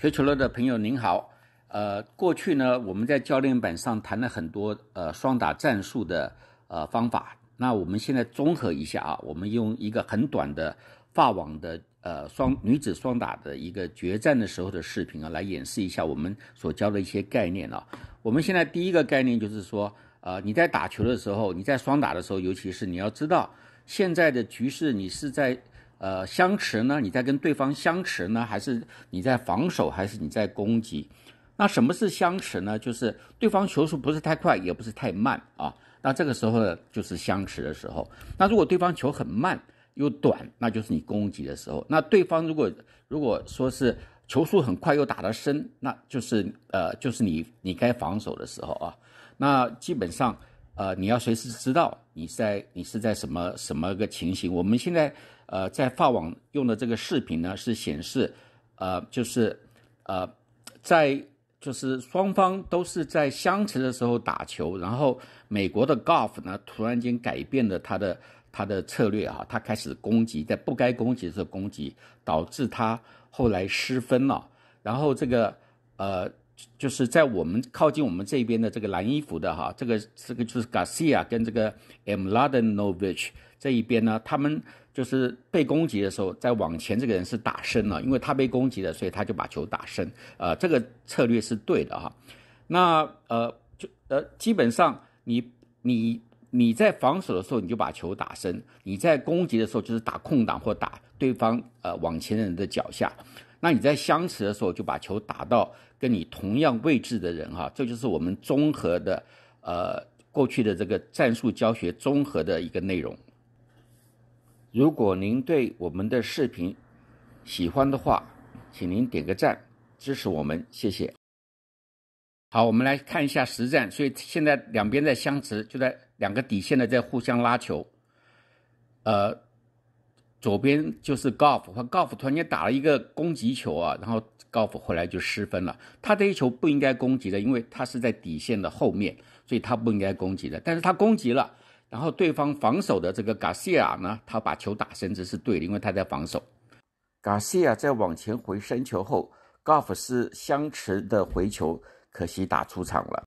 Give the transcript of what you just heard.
学球乐的朋友您好，呃，过去呢我们在教练板上谈了很多呃双打战术的呃方法，那我们现在综合一下啊，我们用一个很短的发网的呃双女子双打的一个决战的时候的视频啊来演示一下我们所教的一些概念啊。我们现在第一个概念就是说，呃，你在打球的时候，你在双打的时候，尤其是你要知道现在的局势，你是在。呃，相持呢？你在跟对方相持呢，还是你在防守，还是你在攻击？那什么是相持呢？就是对方球速不是太快，也不是太慢啊。那这个时候呢，就是相持的时候。那如果对方球很慢又短，那就是你攻击的时候。那对方如果如果说是球速很快又打得深，那就是呃，就是你你该防守的时候啊。那基本上。呃，你要随时知道你在你是在什么什么个情形。我们现在呃在发网用的这个视频呢，是显示呃就是呃在就是双方都是在相持的时候打球，然后美国的 Golf 呢突然间改变了他的他的策略啊，他开始攻击，在不该攻击的时候攻击，导致他后来失分了。然后这个呃。就是在我们靠近我们这边的这个蓝衣服的哈，这个这个就是 Garcia 跟这个 Mladenovic 这一边呢，他们就是被攻击的时候，在网前这个人是打深了，因为他被攻击了，所以他就把球打深。呃，这个策略是对的哈。那呃就呃基本上你你你在防守的时候你就把球打深，你在攻击的时候就是打空档或打对方呃网前人的脚下。那你在相持的时候，就把球打到跟你同样位置的人哈，这就是我们综合的，呃，过去的这个战术教学综合的一个内容。如果您对我们的视频喜欢的话，请您点个赞，支持我们，谢谢。好，我们来看一下实战，所以现在两边在相持，就在两个底线的在互相拉球，呃。左边就是 Golf 和 Golf 突然间打了一个攻击球啊，然后 Golf 回来就失分了。他这一球不应该攻击的，因为他是在底线的后面，所以他不应该攻击的。但是他攻击了，然后对方防守的这个 g a s i a 呢，他把球打深直是对的，因为他在防守。g a s i a 在往前回身球后，Golf 是相持的回球，可惜打出场了。